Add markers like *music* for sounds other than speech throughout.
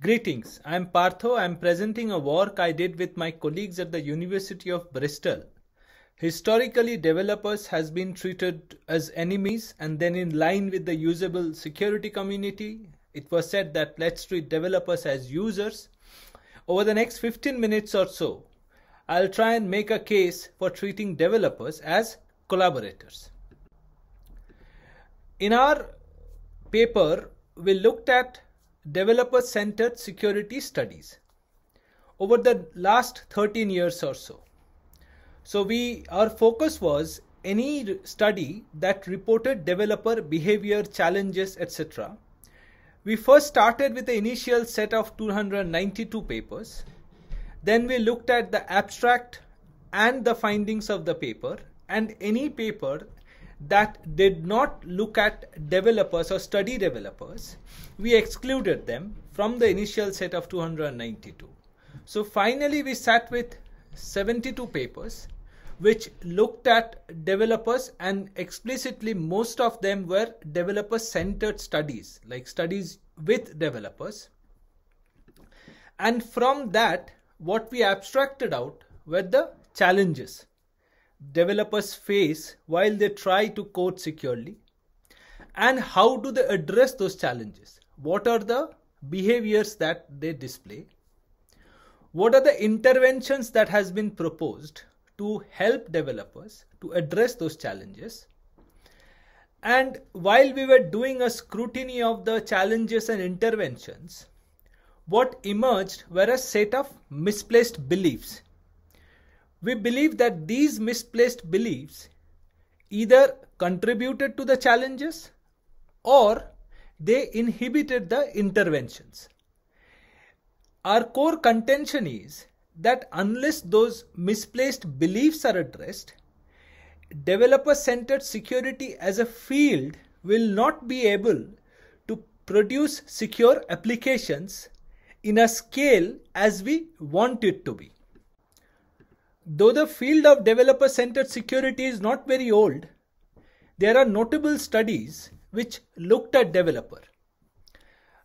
Greetings, I am Partho. I am presenting a work I did with my colleagues at the University of Bristol. Historically, developers has been treated as enemies and then in line with the usable security community, it was said that let's treat developers as users. Over the next 15 minutes or so, I'll try and make a case for treating developers as collaborators. In our paper, we looked at developer-centered security studies over the last 13 years or so. So we our focus was any study that reported developer behavior challenges etc. We first started with the initial set of 292 papers. Then we looked at the abstract and the findings of the paper and any paper that did not look at developers or study developers, we excluded them from the initial set of 292. So finally, we sat with 72 papers which looked at developers and explicitly most of them were developer centered studies like studies with developers and from that what we abstracted out were the challenges developers face while they try to code securely and how do they address those challenges what are the behaviors that they display what are the interventions that has been proposed to help developers to address those challenges and while we were doing a scrutiny of the challenges and interventions what emerged were a set of misplaced beliefs we believe that these misplaced beliefs either contributed to the challenges or they inhibited the interventions. Our core contention is that unless those misplaced beliefs are addressed, developer centered security as a field will not be able to produce secure applications in a scale as we want it to be. Though the field of developer centered security is not very old, there are notable studies which looked at developer.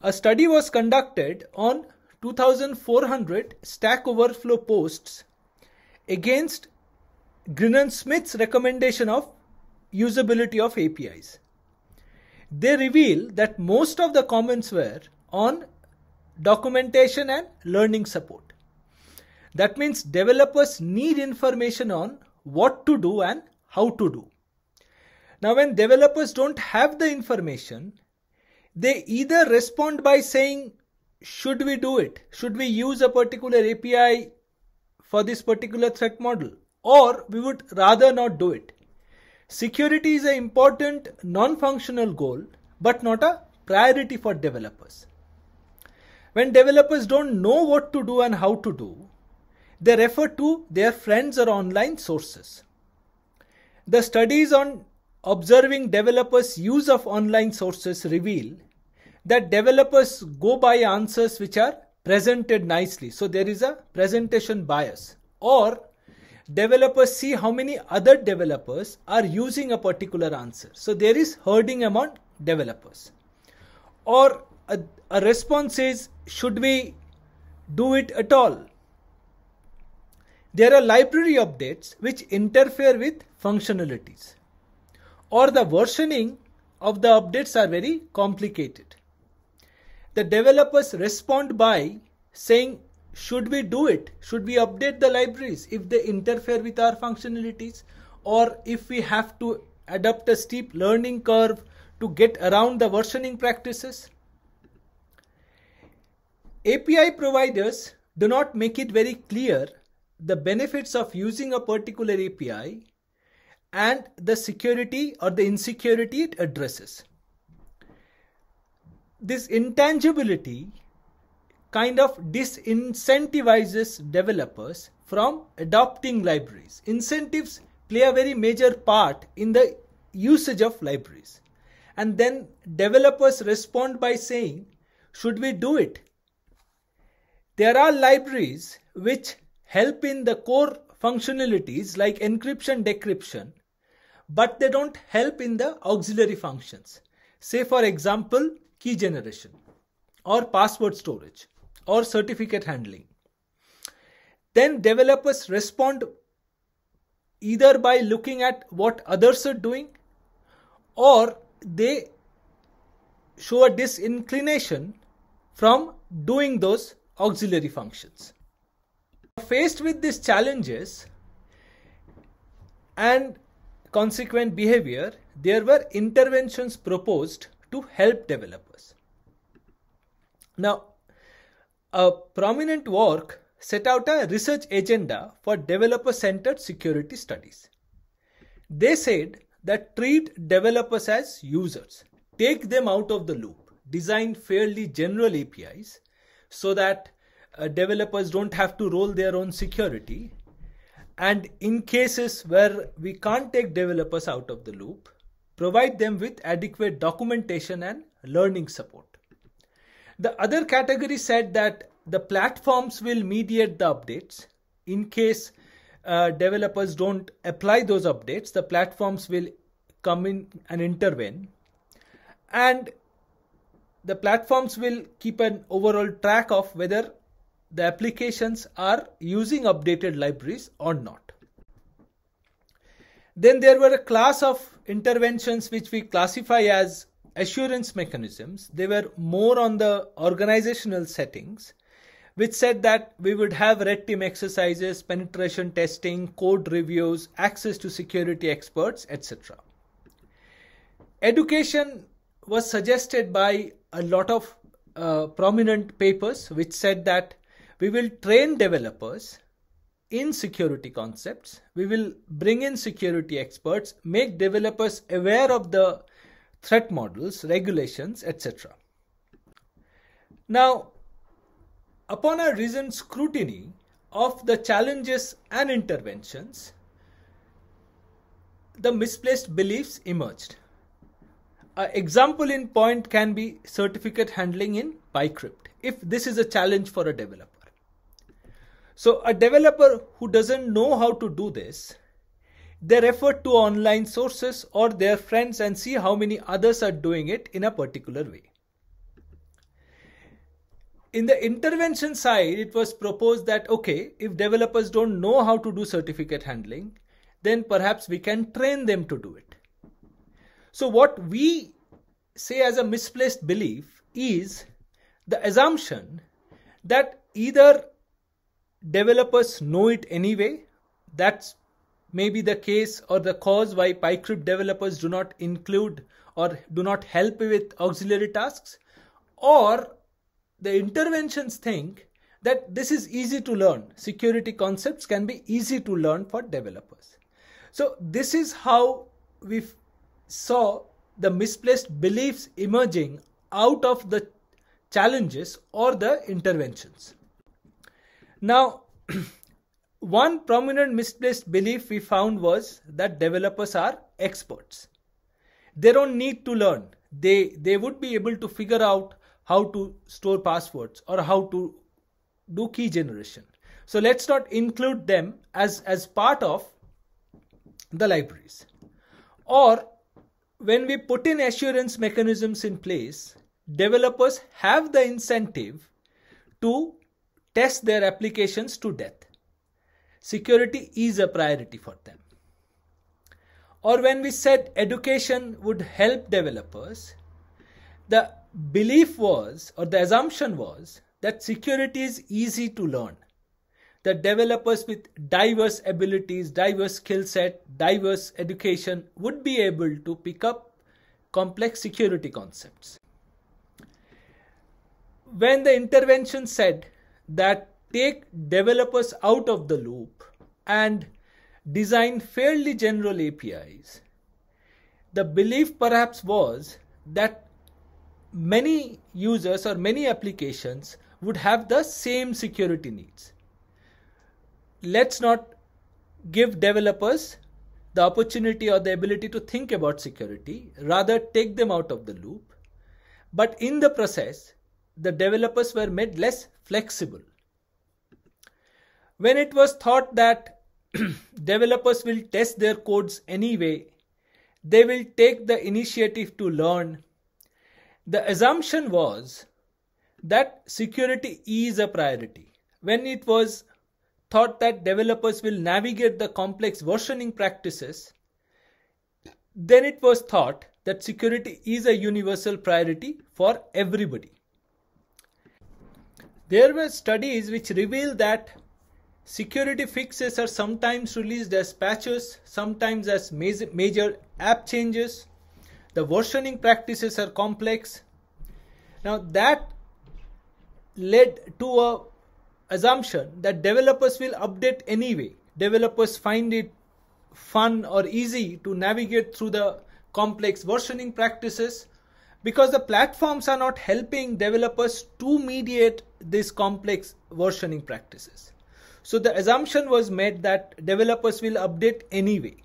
A study was conducted on 2400 Stack Overflow posts against Grinnan Smith's recommendation of usability of APIs. They reveal that most of the comments were on documentation and learning support. That means developers need information on what to do and how to do. Now, when developers don't have the information, they either respond by saying, should we do it? Should we use a particular API for this particular threat model? Or we would rather not do it. Security is an important non-functional goal, but not a priority for developers. When developers don't know what to do and how to do, they refer to their friends or online sources. The studies on observing developers' use of online sources reveal that developers go by answers which are presented nicely. So there is a presentation bias or developers see how many other developers are using a particular answer. So there is herding among developers. Or a, a response is, should we do it at all? There are library updates which interfere with functionalities or the versioning of the updates are very complicated. The developers respond by saying, should we do it? Should we update the libraries if they interfere with our functionalities? Or if we have to adopt a steep learning curve to get around the versioning practices? API providers do not make it very clear the benefits of using a particular API and the security or the insecurity it addresses. This intangibility kind of disincentivizes developers from adopting libraries. Incentives play a very major part in the usage of libraries. And then developers respond by saying, should we do it? There are libraries which help in the core functionalities like encryption, decryption, but they don't help in the auxiliary functions. Say for example, key generation or password storage or certificate handling. Then developers respond either by looking at what others are doing or they show a disinclination from doing those auxiliary functions. Faced with these challenges and consequent behavior, there were interventions proposed to help developers. Now, a prominent work set out a research agenda for developer centered security studies. They said that treat developers as users, take them out of the loop, design fairly general APIs so that uh, developers don't have to roll their own security. And in cases where we can't take developers out of the loop, provide them with adequate documentation and learning support. The other category said that the platforms will mediate the updates. In case uh, developers don't apply those updates, the platforms will come in and intervene. And the platforms will keep an overall track of whether the applications are using updated libraries or not. Then there were a class of interventions which we classify as assurance mechanisms. They were more on the organizational settings, which said that we would have red team exercises, penetration testing, code reviews, access to security experts, etc. Education was suggested by a lot of uh, prominent papers which said that we will train developers in security concepts. We will bring in security experts, make developers aware of the threat models, regulations, etc. Now, upon a recent scrutiny of the challenges and interventions, the misplaced beliefs emerged. An example in point can be certificate handling in Pycrypt, if this is a challenge for a developer. So a developer who doesn't know how to do this, they refer to online sources or their friends and see how many others are doing it in a particular way. In the intervention side, it was proposed that, okay, if developers don't know how to do certificate handling, then perhaps we can train them to do it. So what we say as a misplaced belief is the assumption that either developers know it anyway. That's maybe the case or the cause why PyCrypt developers do not include or do not help with auxiliary tasks. Or the interventions think that this is easy to learn. Security concepts can be easy to learn for developers. So this is how we saw the misplaced beliefs emerging out of the challenges or the interventions. Now, *clears throat* one prominent misplaced belief we found was that developers are experts. They don't need to learn. They, they would be able to figure out how to store passwords or how to do key generation. So let's not include them as, as part of the libraries. Or when we put in assurance mechanisms in place, developers have the incentive to test their applications to death. Security is a priority for them. Or when we said education would help developers, the belief was, or the assumption was, that security is easy to learn. That developers with diverse abilities, diverse skill set, diverse education would be able to pick up complex security concepts. When the intervention said that take developers out of the loop and design fairly general APIs. The belief perhaps was that many users or many applications would have the same security needs. Let's not give developers the opportunity or the ability to think about security, rather, take them out of the loop. But in the process, the developers were made less flexible. When it was thought that *clears throat* developers will test their codes anyway, they will take the initiative to learn. The assumption was that security is a priority. When it was thought that developers will navigate the complex versioning practices, then it was thought that security is a universal priority for everybody. There were studies which reveal that security fixes are sometimes released as patches, sometimes as major app changes. The versioning practices are complex. Now that led to a assumption that developers will update anyway. Developers find it fun or easy to navigate through the complex versioning practices because the platforms are not helping developers to mediate these complex versioning practices. So the assumption was made that developers will update anyway.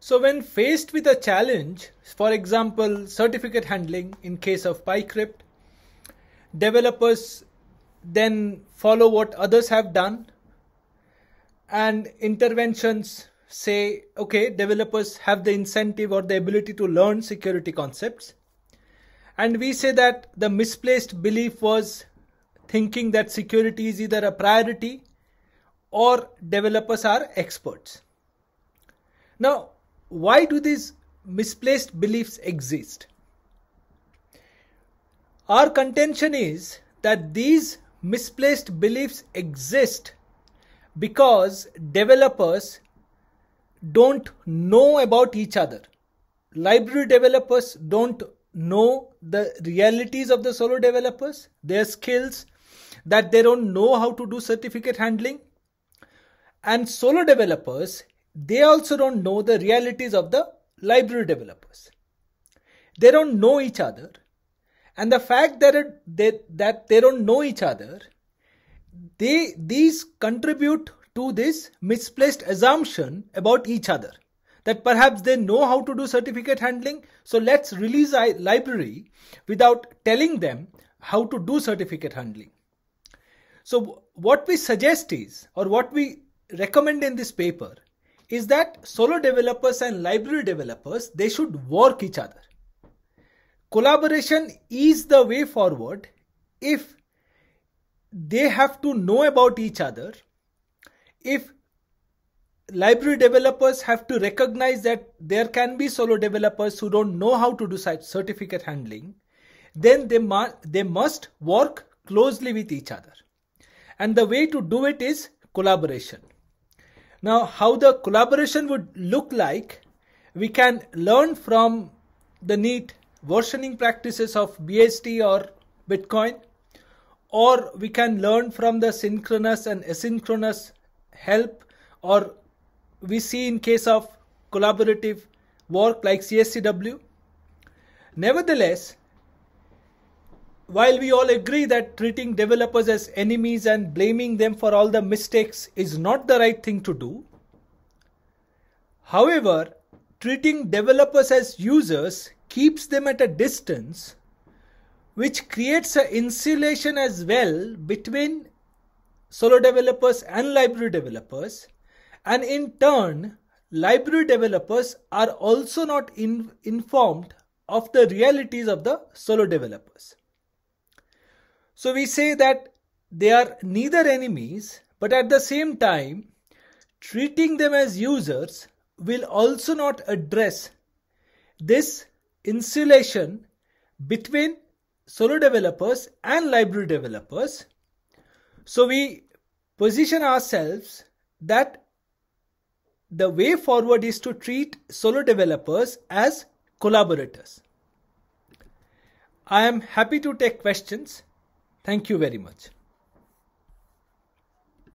So when faced with a challenge, for example, certificate handling in case of PyCrypt, developers then follow what others have done and interventions say, okay, developers have the incentive or the ability to learn security concepts. And we say that the misplaced belief was thinking that security is either a priority or developers are experts. Now, why do these misplaced beliefs exist? Our contention is that these misplaced beliefs exist because developers don't know about each other. Library developers don't know the realities of the solo developers, their skills, that they don't know how to do certificate handling. And solo developers, they also don't know the realities of the library developers. They don't know each other. And the fact that, it, they, that they don't know each other, they, these contribute to this misplaced assumption about each other that perhaps they know how to do certificate handling. So let's release a library without telling them how to do certificate handling. So what we suggest is, or what we recommend in this paper is that solo developers and library developers, they should work each other. Collaboration is the way forward if they have to know about each other, if library developers have to recognize that there can be solo developers who don't know how to do certificate handling. Then they, mu they must work closely with each other. And the way to do it is collaboration. Now, how the collaboration would look like, we can learn from the neat versioning practices of bst or Bitcoin, or we can learn from the synchronous and asynchronous help or we see in case of collaborative work like CSCW. Nevertheless, while we all agree that treating developers as enemies and blaming them for all the mistakes is not the right thing to do, however, treating developers as users keeps them at a distance, which creates an insulation as well between solo developers and library developers and in turn, library developers are also not in, informed of the realities of the solo developers. So we say that they are neither enemies, but at the same time, treating them as users will also not address this insulation between solo developers and library developers. So we position ourselves that the way forward is to treat solo developers as collaborators. I am happy to take questions. Thank you very much.